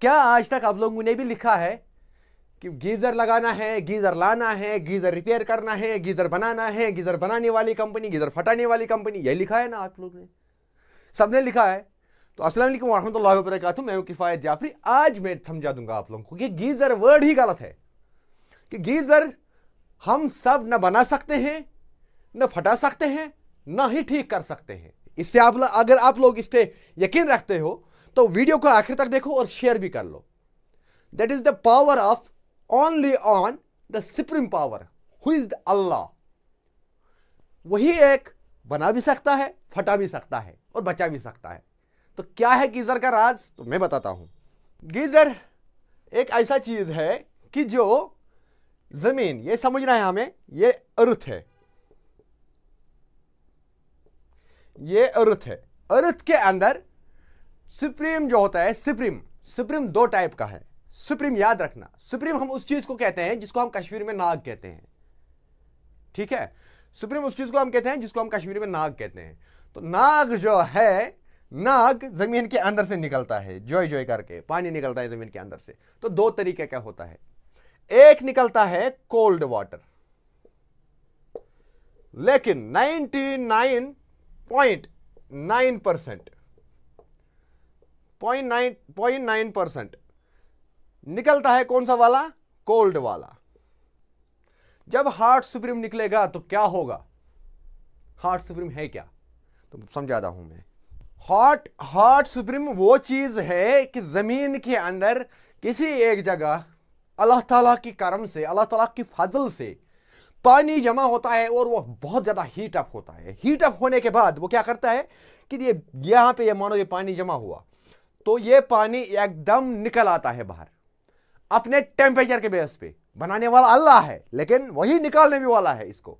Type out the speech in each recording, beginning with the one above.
क्या आज तक आप लोगों ने भी लिखा है कि गीज़र लगाना है गीज़र लाना है गीज़र रिपेयर करना है गीज़र बनाना है गीज़र बनाने वाली कंपनी गीज़र फटाने वाली कंपनी यही लिखा है ना आप लोग ने सब ने लिखा है तो असलम वरहमत वरहमतुल्लाहि व मैं किफ़ायत जाफरी आज मैं समझा दूंगा आप लोगों को कि गीज़र वर्ड ही गलत है कि गीज़र हम सब ना बना सकते हैं न फटा सकते हैं ना ही ठीक कर सकते हैं इस पर आप अगर आप लोग इस पर यकीन रखते हो तो वीडियो को आखिर तक देखो और शेयर भी कर लो that is the power of only on the supreme power who is Allah वही एक बना भी सकता है फटा भी सकता है और बचा भी सकता है तो क्या है गीज़र का राज तो मैं बताता हूं गीज़र एक ऐसा चीज़ है कि जो ज़मीन ये समझना है हमें ये अर्थ है ये अर्थ है अर्थ के अंदर सुप्रीम जो होता है सुप्रीम सुप्रीम दो टाइप का है सुप्रीम याद रखना सुप्रीम हम उस चीज को कहते हैं जिसको हम कश्मीर में नाग कहते हैं ठीक है सुप्रीम उस चीज को हम कहते हैं जिसको हम कश्मीर में नाग कहते हैं तो नाग जो है नाग जमीन के अंदर से निकलता है जोय जोय करके पानी निकलता है जमीन के अंदर से तो दो तरीके का होता है एक निकलता है कोल्ड वाटर लेकिन 99.9 परसेंट पॉइंट नाइन परसेंट निकलता है कौन सा वाला कोल्ड वाला जब हार्ट सुप्रीम निकलेगा तो क्या होगा हार्ट सुप्रीम है क्या तो समझाता हूं मैं हॉट हार्ट सुप्रीम वो चीज है कि जमीन के अंदर किसी एक जगह अल्लाह ताला की कर्म से अल्लाह ताला की फजल से पानी जमा होता है और वो बहुत ज़्यादा हीट अप होता है हीट अप होने के बाद वो क्या करता है कि ये यहां पे ये मानो ये पानी जमा हुआ तो ये पानी एकदम निकल आता है बाहर अपने टेम्परेचर के बेस पे बनाने वाला अल्लाह है लेकिन वही निकालने भी वाला है इसको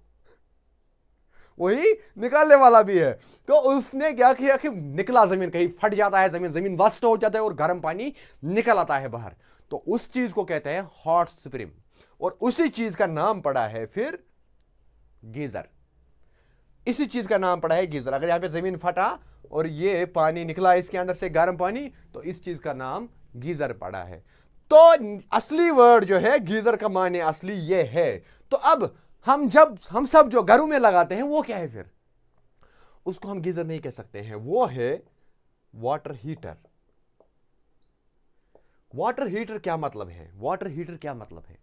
वही निकालने वाला भी है तो उसने क्या किया कि निकला जमीन कहीं फट जाता है जमीन जमीन वस्ट हो जाता है और गर्म पानी निकल आता है बाहर तो उस चीज को कहते हैं हॉट स्प्रिंग और उसी चीज का नाम पड़ा है फिर गीजर इसी चीज़ का नाम पड़ा है गीज़र अगर यहाँ पे ज़मीन फटा और ये पानी निकला इसके अंदर से गर्म पानी तो इस चीज़ का नाम गीज़र पड़ा है तो असली वर्ड जो है गीज़र का माने असली ये है तो अब हम जब हम सब जो घरों में लगाते हैं वो क्या है फिर उसको हम गीज़र नहीं कह सकते हैं वो है वाटर हीटर वाटर हीटर क्या मतलब है वाटर हीटर क्या मतलब है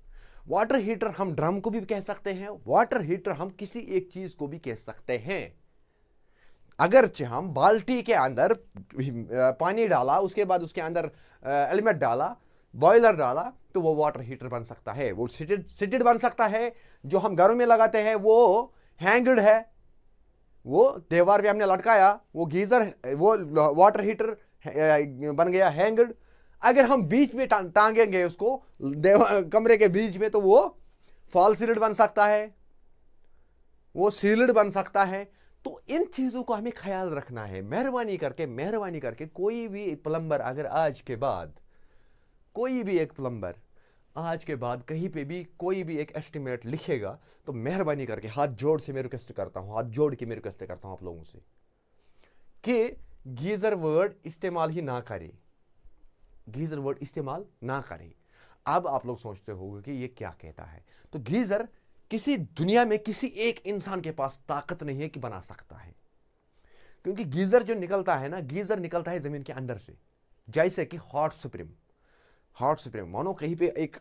वाटर हीटर हम ड्रम को भी कह सकते हैं वाटर हीटर हम किसी एक चीज को भी कह सकते हैं अगर हम बाल्टी के अंदर पानी डाला उसके बाद उसके अंदर एलिमेंट डाला बॉयलर डाला तो वो वाटर हीटर बन सकता है वो सिटेड सिटेड बन सकता है जो हम घरों में लगाते हैं वो हैंगड है वो दीवार पे हमने लटकाया वो गीज़र वो वाटर हीटर बन गया हैंगड अगर हम बीच में टांगेंगे उसको कमरे के बीच में तो वो फॉल सील्ड बन सकता है वो सीलड बन सकता है तो इन चीज़ों को हमें ख्याल रखना है मेहरबानी करके मेहरबानी करके कोई भी प्लम्बर अगर आज के बाद कोई भी एक प्लम्बर आज के बाद कहीं पे भी कोई भी एक एस्टिमेट लिखेगा तो मेहरबानी करके हाथ जोड़ से मैं रिक्वेस्ट करता हूँ हाथ जोड़ के मैं रिक्वेस्ट करता हूँ आप लोगों से कि गीज़र वर्ड इस्तेमाल ही ना करें गीज़र वर्ड इस्तेमाल ना करें अब आप लोग सोचते होंगे कि ये क्या कहता है तो गीज़र किसी दुनिया में किसी एक इंसान के पास ताकत नहीं है कि बना सकता है क्योंकि गीज़र जो निकलता है ना गीज़र निकलता है ज़मीन के अंदर से जैसे कि हॉट सुप्रीम हॉट सुप्रीम मानो कहीं पे एक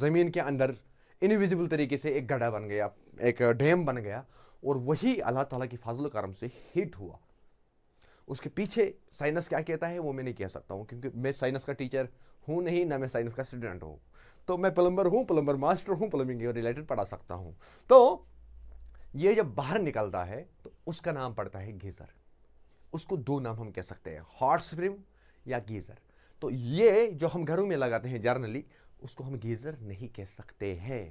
ज़मीन के अंदर इनविजिबल तरीके से एक गड्ढा बन गया एक डैम बन गया और वही अल्लाह ताला की फाजल करम से हिट हुआ उसके पीछे साइनस क्या कहता है वो मैं नहीं कह सकता हूँ क्योंकि मैं साइनस का टीचर हूँ नहीं ना मैं साइनस का स्टूडेंट हूँ तो मैं प्लम्बर हूँ प्लम्बर मास्टर हूँ प्लम्बिंग रिलेटेड पढ़ा सकता हूँ तो ये जब बाहर निकलता है तो उसका नाम पड़ता है गीज़र उसको दो नाम हम कह सकते हैं हॉट स्प्रिंग या गीज़र तो ये जो हम घरों में लगाते हैं जर्नली उसको हम गीज़र नहीं कह सकते हैं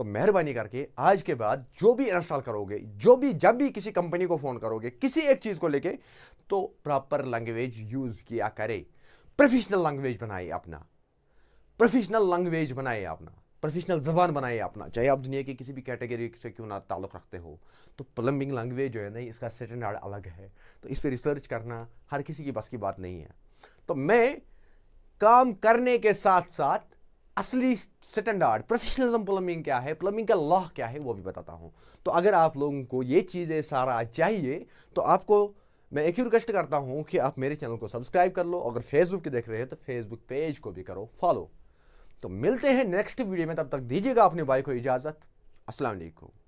तो मेहरबानी करके आज के बाद जो भी इंस्टॉल करोगे जो भी जब भी किसी कंपनी को फ़ोन करोगे किसी एक चीज़ को लेके तो प्रॉपर लैंग्वेज यूज़ किया करे प्रोफेशनल लैंग्वेज बनाए अपना प्रोफेशनल लैंग्वेज बनाए अपना प्रोफेशनल जबान बनाए अपना चाहे आप दुनिया की किसी भी कैटेगरी से क्यों ना ताल्लुक़ रखते हो तो प्लम्बिंग लैंग्वेज जो है ना इसका स्टैंडर्ड अलग है तो इस पर रिसर्च करना हर किसी की बस की बात नहीं है तो मैं काम करने के साथ साथ असली स्टैंडर्ड प्रोफेशनलिज्म प्लम्बिंग क्या है प्लम्बिंग का लॉ क्या है वो भी बताता हूँ तो अगर आप लोगों को ये चीज़ें सारा चाहिए तो आपको मैं एक ही रिक्वेस्ट करता हूँ कि आप मेरे चैनल को सब्सक्राइब कर लो अगर फेसबुक के देख रहे हैं तो फेसबुक पेज को भी करो फॉलो तो मिलते हैं नेक्स्ट वीडियो में तब तक दीजिएगा अपने भाई को इजाज़त असलकुम